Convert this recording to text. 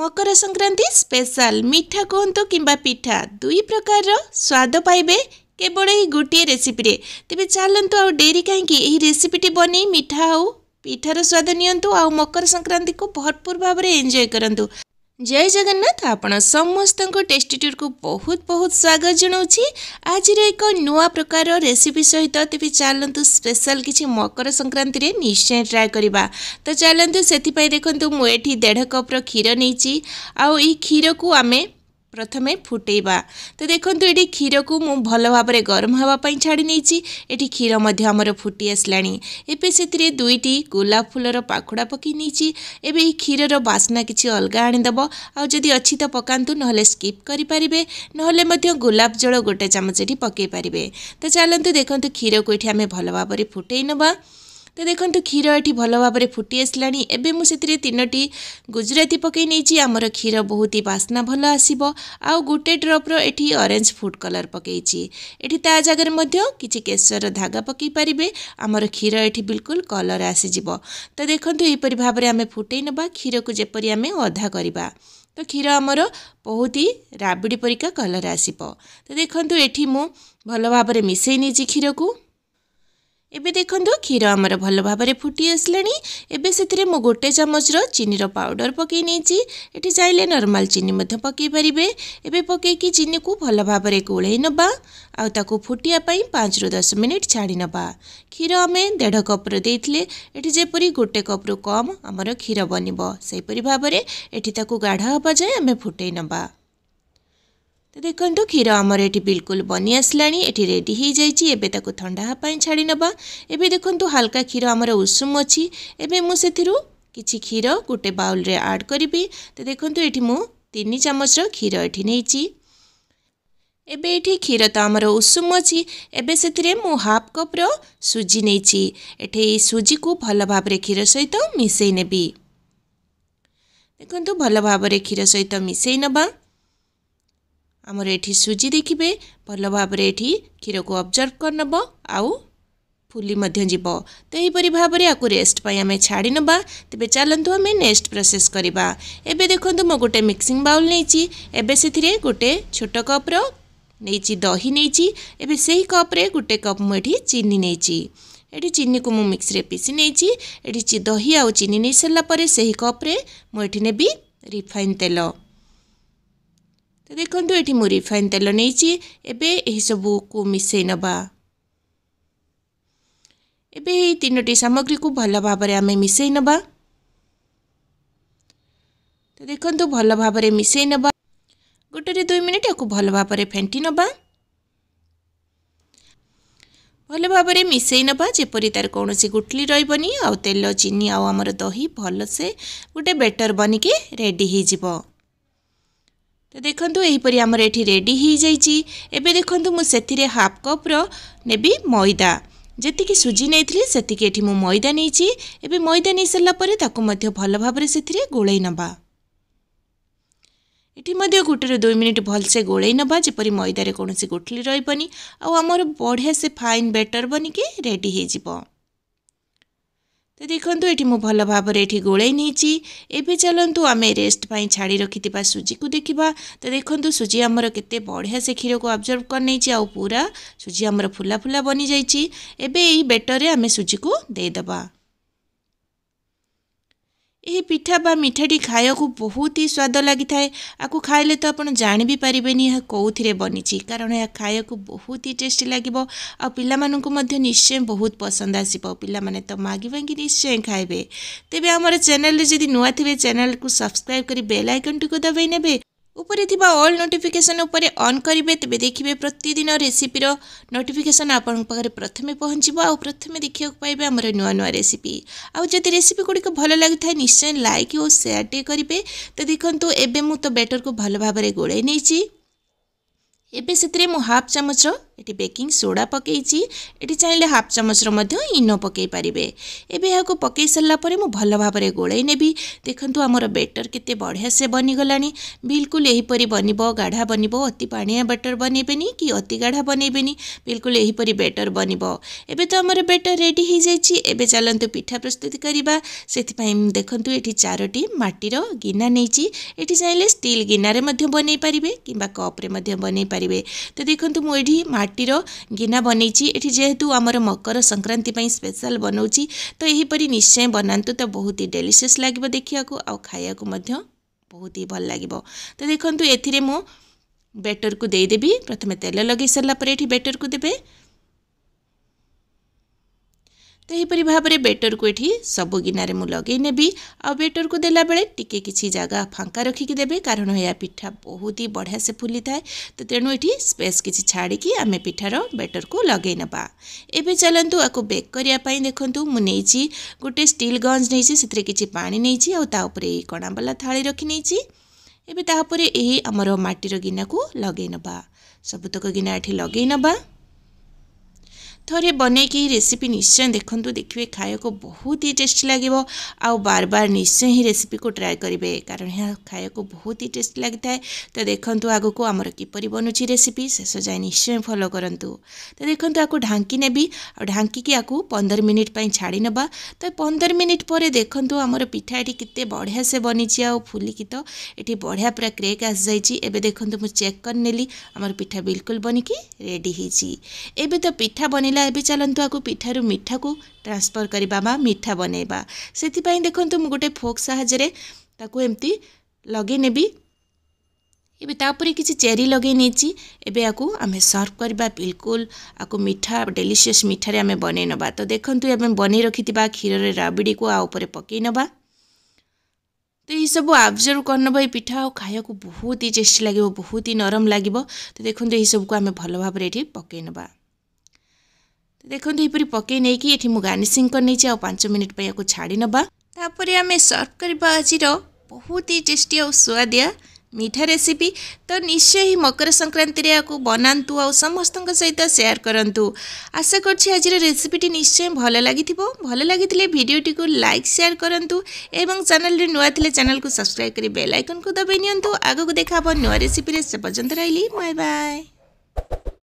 মকর সংক্রান্তি স্পেশাল মিঠা কুহতু কিংবা পিঠা দুই প্রকারর স্বাদ পাইবে কেবল এই গোটিয়ে রেসিপিরে তেমনি চালু আেরি কী এই রেসিপিটি বনাই মিঠা আও পিঠার স্বাদ নিয়ন্তু আও মকর সংক্রান্তিকে ভরপুর ভাবে এনজয় করতু জয় জগন্নাথ আপন সমস্ত টেস্টি টুরকু বহুত বহুত স্বাগত জনাওছি আজির এক নূয়া প্রকার রেসিপি সহিত তেবে চালু স্পেশাল কিছু মকর সংক্রান্তি নিশ্চয় ট্রাই করা তো চালু সেপাই দেখুন মু এটি দেড় কপ্র ক্ষীর নেইছি আই ক্ষীরকু আমি প্রথমে ফুটেଇବା ତ ଦେଖନ୍ତୁ ଏଠି କ୍ଷୀରକୁ ମୁଁ ଭଲ ଭାବରେ ଗରମ ହେବା ପାଇଁ ଛାଡ଼ି ନେଇଛି ଏଠି କ୍ଷୀର ମଧ୍ୟ ଆମର ଫୁଟି ଆସିଲାଣି ଏବେ ସେଥିରେ ଦୁଇଟି ଗୋଲାପ ଫୁଲର ପାଖୁଡ଼ା ପକାଇ ନେଇଛି ଏବେ ଏହି କ୍ଷୀରର ବାସ୍ନା କିଛି ଅଲଗା ଆଣିଦେବ ଆଉ ଯଦି ଅଛି ତ ପକାନ୍ତୁ ନହେଲେ ସ୍କିପ୍ କରିପାରିବେ ନହେଲେ ମଧ୍ୟ ଗୋଲାପ ଜଳ ଗୋଟେ ଚାମଚ ଏଠି ପକାଇ ପାରିବେ ତ ଚାଲନ୍ତୁ ଦେଖନ୍ତୁ କ୍ଷୀରକୁ ଏଠି ଆମେ ଭଲ ଭାବରେ ଫୁଟେଇ ନେବା তো দেখুন ক্ষীর এটি ভাল ভাবে ফুটি আসলা এবে মু সেতিরে তিনোটি গুজরাটি পকাই নেইছি আমার ক্ষীর বহুত বাসনা ভাল আসব আউ গোটে ড্রপর এটি অরেঞ্জ ফুড কলর পকাইছি এটি তা জায়গার মধ্যে কিছু কেশর ধাগা পকাই পারিবে আমার ক্ষীর এটি বিলকুল কলর আসিযোগ তো দেখুন এইপরি ভাবে আমি ফুটাই নেবা ক্ষীরকু যেপরি আমি অধা করা তো ক্ষীর আমার ବହୁତ ହି ରାବିଡ଼ି ପରିକା କଲର୍ ଆସିବ ତ ଦେଖନ୍ତୁ ଏଠି ମୁଁ ଭଲ ଭାବରେ ମିଶାଇ ନେଇଛି କ୍ଷୀରକୁ भलो भाबरे फुटी आम एबे फुटिआसला मो गोटे चामचर चीनी रो पाउडर पकै नै एटि चाहिँ नर्माल चिन पकइ पारे एउटा पकइकि चिनको भल भावना गोलै नौ तपाईँ फुटापू दस मिनट छाडि नीर आमे देढ कप्रेठी जप गोटे कप्रु कम क्षिर भाबरे सहीपरि भावनाको गाढा फुटे नबा ତ ଦେଖନ୍ତୁ କ୍ଷୀର ଆମର ଏଠି ବିଲକୁଲ ବନି ଆସିଲାଣି ଏଠି ରେଡ଼ି ହୋଇଯାଇଛି ଏବେ ତାକୁ ଥଣ୍ଡା ହେବା ପାଇଁ ଛାଡ଼ି ନେବା ଏବେ ଦେଖନ୍ତୁ ହାଲକା କ୍ଷୀର ଆମର ଉଷୁମ ଅଛି ଏବେ ମୁଁ ସେଥିରୁ କିଛି କ୍ଷୀର ଗୋଟେ ବାଉଲ୍ରେ ଆଡ଼୍ କରିବି ତ ଦେଖନ୍ତୁ ଏଠି ମୁଁ ତିନି ଚାମଚର କ୍ଷୀର ଏଠି ନେଇଛି ଏବେ ଏଠି କ୍ଷୀର ତ ଆମର ଉଷୁମ ଅଛି ଏବେ ସେଥିରେ ମୁଁ ହାଫ୍ କପ୍ର ସୁଜି ନେଇଛି ଏଠି ଏଇ ସୁଜିକୁ ଭଲ ଭାବରେ କ୍ଷୀର ସହିତ ମିଶାଇ ନେବି ଦେଖନ୍ତୁ ଭଲ ଭାବରେ କ୍ଷୀର ସହିତ ମିଶାଇ ନେବା ଆମର ଏଠି ସୁଜି ଦେଖିବେ ଭଲ ଭାବରେ ଏଠି କ୍ଷୀରକୁ ଅବଜର୍ଭ କରିନେବ ଆଉ ଫୁଲି ମଧ୍ୟ ଯିବ ତ ଏହିପରି ଭାବରେ ଆକୁ ରେଷ୍ଟ ପାଇଁ ଆମେ ଛାଡ଼ିନେବା ତେବେ ଚାଲନ୍ତୁ ଆମେ ନେକ୍ସଟ ପ୍ରୋସେସ୍ କରିବା ଏବେ ଦେଖନ୍ତୁ ମୁଁ ଗୋଟେ ମିକ୍ସିଂ ବାଉଲ୍ ନେଇଛି ଏବେ ସେଥିରେ ଗୋଟେ ଛୋଟ କପ୍ର ନେଇଛି ଦହି ନେଇଛି ଏବେ ସେହି କପ୍ରେ ଗୋଟେ କପ୍ ମୁଁ ଏଠି ଚିନି ନେଇଛି ଏଠି ଚିନିକୁ ମୁଁ ମିକ୍ସିରେ ପିସି ନେଇଛି ଏଠି ଦହି ଆଉ ଚିନି ନେଇସାରିଲା ପରେ ସେହି କପ୍ରେ ମୁଁ ଏଠି ନେବି ରିଫାଇନ୍ ତେଲ ତ ଦେଖନ୍ତୁ ଏଠି ମୁଁ ରିଫାଇନ୍ ତେଲ ନେଇଛି ଏବେ ଏହିସବୁକୁ ମିଶାଇ ନେବା ଏବେ ଏହି ତିନୋଟି ସାମଗ୍ରୀକୁ ଭଲ ଭାବରେ ଆମେ ମିଶାଇ ନେବା ତ ଦେଖନ୍ତୁ ଭଲ ଭାବରେ ମିଶାଇ ନେବା ଗୋଟେରେ ଦୁଇ ମିନିଟ୍ ଏହାକୁ ଭଲ ଭାବରେ ଫେଣ୍ଟି ନେବା ଭଲ ଭାବରେ ମିଶାଇ ନେବା ଯେପରି ତା'ର କୌଣସି ଗୁଟଲି ରହିବନି ଆଉ ତେଲ ଚିନି ଆଉ ଆମର ଦହି ଭଲସେ ଗୋଟେ ବେଟର୍ ବନିକି ରେଡ଼ି ହେଇଯିବ ତ ଦେଖନ୍ତୁ ଏହିପରି ଆମର ଏଠି ରେଡ଼ି ହୋଇଯାଇଛି ଏବେ ଦେଖନ୍ତୁ ମୁଁ ସେଥିରେ ହାଫ୍ କପ୍ର ନେବି ମଇଦା ଯେତିକି ସୁଜି ନେଇଥିଲି ସେତିକି ଏଠି ମୁଁ ମଇଦା ନେଇଛି ଏବେ ମଇଦା ନେଇସାରିଲା ପରେ ତାକୁ ମଧ୍ୟ ଭଲ ଭାବରେ ସେଥିରେ ଗୋଳେଇ ନେବା ଏଠି ମଧ୍ୟ ଗୋଟେରୁ ଦୁଇ ମିନିଟ୍ ଭଲସେ ଗୋଳେଇ ନେବା ଯେପରି ମଇଦାରେ କୌଣସି ଗୁଠିଲି ରହିବନି ଆଉ ଆମର ବଢ଼ିଆ ସେ ଫାଇନ୍ ବେଟର୍ ବନିକି ରେଡ଼ି ହୋଇଯିବ তো ଦେଖନ୍ତୁ ଏଠି ମୁଁ ଭଲ ଭାବରେ ଏଠି ଗୋଳେଇ ନେଇଛି ଏବେ ଚାଲନ୍ତୁ ଆମେ ରେଷ୍ଟ ପାଇଁ ଛାଡ଼ି ରଖିଥିବା ସୁଜିକୁ ଦେଖିବା ତ ଦେଖନ୍ତୁ ସୁଜି ଆମର କେତେ ବଢ଼ିଆ ସେ କ୍ଷୀରକୁ ଅବଜର୍ଭ କରିନେଇଛି ଆଉ ପୁରା ସୁଜି ଆମର ଫୁଲା ଫୁଲା ବନିଯାଇଛି ଏବେ ଏଇ ବେଟରରେ ଆମେ ସୁଜିକୁ ଦେଇଦେବା ଏହି ପିଠା ବା ମିଠାଟି ଖାଇବାକୁ ବହୁତ ହି ସ୍ୱାଦ ଲାଗିଥାଏ ଆକୁ ଖାଇଲେ ତ ଆପଣ ଜାଣି ବି ପାରିବେନି ଏହା କେଉଁଥିରେ ବନିଛି କାରଣ ଏହା ଖାଇବାକୁ ବହୁତ ହି ଟେଷ୍ଟି ଲାଗିବ ଆଉ ପିଲାମାନଙ୍କୁ ମଧ୍ୟ ନିଶ୍ଚୟ ବହୁତ ପସନ୍ଦ ଆସିବ ପିଲାମାନେ ତ ମାଗି ମାଗି ନିଶ୍ଚୟ ଖାଇବେ ତେବେ ଆମର ଚ୍ୟାନେଲରେ ଯଦି ନୂଆ ଥିବେ ଚ୍ୟାନେଲକୁ ସବସ୍କ୍ରାଇବ୍ କରି ବେଲ୍ ଆଇକନ୍ଟିକୁ ଦବାଇ ନେବେ উপরে থাকা অল নোটিফিকেশন উপরে অন করবে তবে দেখবে প্রতিদিন রেসিপির নোটিফিকেশন আপনার পাখে প্রথমে পৌঁছব আউ প্রথমে দেখা পাইবে আমার নূন্য নূন্য রেসিপি আদি রেসিপি গুড়ি ভালো লাগি থাকে নিশ্চয় লাইক ও সেয়ার টিকে করবে তো দেখুন এবে মু তো ব্যাটর কু ভালো ভাবে গোলাই নিয়েছি এবে সেতরে মু হাফ চামচ এটি বেকিং সোডা পকাইছি এটি চাইলে হাফ চামচর মধ্যে ইনো পকাই পারিবে এবে এখন পকাই সারা পরে মু ভাল ভাবে গোলাই নেবি দেখন্তু আমার বেটর কেতে বড়িয়া সে বনিগলানি বিলকুল এইপরি বনিব গাঢ়া বনিব অতি পাণিয়া বেটর বনাইবেনি কি অতি গাঢ়া বনাইবেনি বিলকুল এইপরি বেটর বনিব এবে তো আমার বেটর রেডি হয়ে যাইছি এবে চলন্তু পিঠা প্রস্তুতি করিবা সেথিপাই দেখন্তু এটি চারটি মাটির গিনা নেইছি এটি চাইলে স্টিল গিনারে মধ্যে বনাই পারিবে কিংবা কপরে মধ্যে বনাই পারিবে তো দেখন্তু মু এটি ମାଟିର ଗିନା ବନେଇଛି ଏଠି ଯେହେତୁ ଆମର ମକର ସଂକ୍ରାନ୍ତି ପାଇଁ ସ୍ପେଶାଲ ବନାଉଛି ତ ଏହିପରି ନିଶ୍ଚୟ ବନାନ୍ତୁ ତ ବହୁତ ହି ଡେଲିସିୟସ୍ ଲାଗିବ ଦେଖିବାକୁ ଆଉ ଖାଇବାକୁ ମଧ୍ୟ ବହୁତ ହି ଭଲ ଲାଗିବ ତ ଦେଖନ୍ତୁ ଏଥିରେ ମୁଁ ବେଟରକୁ ଦେଇଦେବି ପ୍ରଥମେ ତେଲ ଲଗାଇ ସାରିଲା ପରେ ଏଠି ବେଟରକୁ ଦେବେ ସେହିପରି ଭାବରେ ବେଟରକୁ ଏଠି ସବୁ ଗିନାରେ ମୁଁ ଲଗାଇ ନେବି ଆଉ ବେଟରକୁ ଦେଲାବେଳେ ଟିକେ କିଛି ଜାଗା ଫାଙ୍କା ରଖିକି ଦେବେ କାରଣ ଏହା ପିଠା ବହୁତ ହି ବଢ଼ିଆ ସେ ଫୁଲିଥାଏ ତ ତେଣୁ ଏଠି ସ୍ପେସ୍ କିଛି ଛାଡ଼ିକି ଆମେ ପିଠାର ବେଟରକୁ ଲଗାଇ ନେବା ଏବେ ଚାଲନ୍ତୁ ଆକୁ ବେକ୍ କରିବା ପାଇଁ ଦେଖନ୍ତୁ ମୁଁ ନେଇଛି ଗୋଟେ ଷ୍ଟିଲ୍ ଗଞ୍ଜ ନେଇଛି ସେଥିରେ କିଛି ପାଣି ନେଇଛି ଆଉ ତା ଉପରେ ଏଇ କଣାବାଲା ଥାଳି ରଖିନେଇଛି ଏବେ ତାପରେ ଏହି ଆମର ମାଟିର ଗିନାକୁ ଲଗାଇ ନେବା ସବୁତକ ଗିନା ଏଠି ଲଗାଇ ନେବା ଥରେ ବନେଇକି ରେସିପି ନିଶ୍ଚୟ ଦେଖନ୍ତୁ ଦେଖିବେ ଖାଇବାକୁ ବହୁତ ହି ଟେଷ୍ଟି ଲାଗିବ ଆଉ ବାର ବାର ନିଶ୍ଚୟ ହିଁ ରେସିପିକୁ ଟ୍ରାଏ କରିବେ କାରଣ ଏହା ଖାଇବାକୁ ବହୁତ ହି ଟେଷ୍ଟି ଲାଗିଥାଏ ତ ଦେଖନ୍ତୁ ଆଗକୁ ଆମର କିପରି ବନୁଛି ରେସିପି ଶେଷ ଯାଏ ନିଶ୍ଚୟ ଫଲୋ କରନ୍ତୁ ତ ଦେଖନ୍ତୁ ଆକୁ ଢାଙ୍କି ନେବି ଆଉ ଢାଙ୍କିକି ଆକୁ ପନ୍ଦର ମିନିଟ୍ ପାଇଁ ଛାଡ଼ି ନେବା ତ ପନ୍ଦର ମିନିଟ୍ ପରେ ଦେଖନ୍ତୁ ଆମର ପିଠା ଏଠି କେତେ ବଢ଼ିଆ ସେ ବନିଛି ଆଉ ଫୁଲିକି ତ ଏଠି ବଢ଼ିଆ ପୁରା କ୍ରେକ୍ ଆସିଯାଇଛି ଏବେ ଦେଖନ୍ତୁ ମୁଁ ଚେକ୍ କରିନେଲି ଆମର ପିଠା ବିଲକୁଲ ବନିକି ରେଡ଼ି ହେଇଛି ଏବେ ତ ପିଠା ବନେଇ ମହିଳା ଏବେ ଚାଲନ୍ତୁ ଆକୁ ପିଠାରୁ ମିଠାକୁ ଟ୍ରାନ୍ସଫର୍ କରିବା ବା ମିଠା ବନେଇବା ସେଥିପାଇଁ ଦେଖନ୍ତୁ ମୁଁ ଗୋଟେ ଫୋକ୍ ସାହାଯ୍ୟରେ ତାକୁ ଏମିତି ଲଗେଇ ନେବି ଏବେ ତାପରେ କିଛି ଚେରି ଲଗେଇ ନେଇଛି ଏବେ ଆକୁ ଆମେ ସର୍ଭ କରିବା ବିଲକୁଲ ଆକୁ ମିଠା ଡେଲିସିୟସ୍ ମିଠାରେ ଆମେ ବନେଇ ନେବା ତ ଦେଖନ୍ତୁ ଆମେ ବନେଇ ରଖିଥିବା କ୍ଷୀରରେ ରାବିଡ଼ିକୁ ଆ ଉପରେ ପକେଇ ନେବା ତ ଏହିସବୁ ଅବଜର୍ଭ କରିନେବ ଏଇ ପିଠା ଆଉ ଖାଇବାକୁ ବହୁତ ହି ଟେଷ୍ଟି ଲାଗିବ ବହୁତ ହି ନରମ ଲାଗିବ ତ ଦେଖନ୍ତୁ ଏହିସବୁକୁ ଆମେ ଭଲ ଭାବରେ ଏଠି ପକେଇ ନେବା ଦେଖନ୍ତୁ ଏହିପରି ପକାଇ ନେଇକି ଏଠି ମୁଁ ଗାର୍ନିସିଂ କରିନେଇଛି ଆଉ ପାଞ୍ଚ ମିନିଟ୍ ପାଇଁ ୟାକୁ ଛାଡ଼ି ନେବା ତାପରେ ଆମେ ସର୍ଭ କରିବା ଆଜିର ବହୁତ ହି ଟେଷ୍ଟି ଆଉ ସୁଆଦିଆ ମିଠା ରେସିପି ତ ନିଶ୍ଚୟ ହିଁ ମକର ସଂକ୍ରାନ୍ତିରେ ଏହାକୁ ବନାନ୍ତୁ ଆଉ ସମସ୍ତଙ୍କ ସହିତ ସେୟାର କରନ୍ତୁ ଆଶା କରୁଛି ଆଜିର ରେସିପିଟି ନିଶ୍ଚୟ ଭଲ ଲାଗିଥିବ ଭଲ ଲାଗିଥିଲେ ଭିଡ଼ିଓଟିକୁ ଲାଇକ୍ ସେୟାର କରନ୍ତୁ ଏବଂ ଚ୍ୟାନେଲରେ ନୂଆ ଥିଲେ ଚ୍ୟାନେଲକୁ ସବସ୍କ୍ରାଇବ୍ କରି ବେଲ୍ ଆଇକନ୍କୁ ଦବାଇ ନିଅନ୍ତୁ ଆଗକୁ ଦେଖା ହେବ ନୂଆ ରେସିପିରେ ସେ ପର୍ଯ୍ୟନ୍ତ ରହିଲି ବାଏ ବାଏ